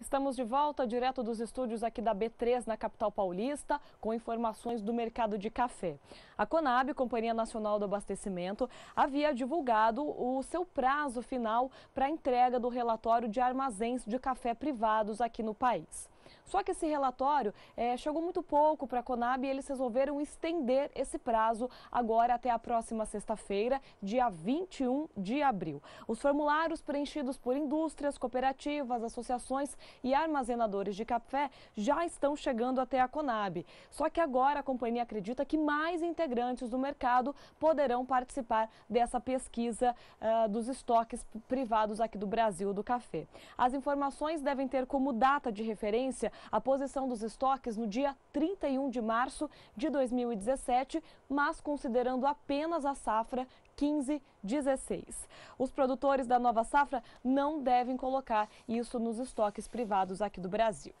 Estamos de volta direto dos estúdios aqui da B3 na capital paulista, com informações do mercado de café. A Conab, Companhia Nacional do Abastecimento, havia divulgado o seu prazo final para a entrega do relatório de armazéns de café privados aqui no país. Só que esse relatório é, chegou muito pouco para a Conab e eles resolveram estender esse prazo agora até a próxima sexta-feira, dia 21 de abril. Os formulários preenchidos por indústrias, cooperativas, associações e armazenadores de café já estão chegando até a Conab. Só que agora a companhia acredita que mais integrantes do mercado poderão participar dessa pesquisa uh, dos estoques privados aqui do Brasil do café. As informações devem ter como data de referência a posição dos estoques no dia 31 de março de 2017, mas considerando apenas a safra 15, 16. Os produtores da nova safra não devem colocar isso nos estoques privados aqui do Brasil.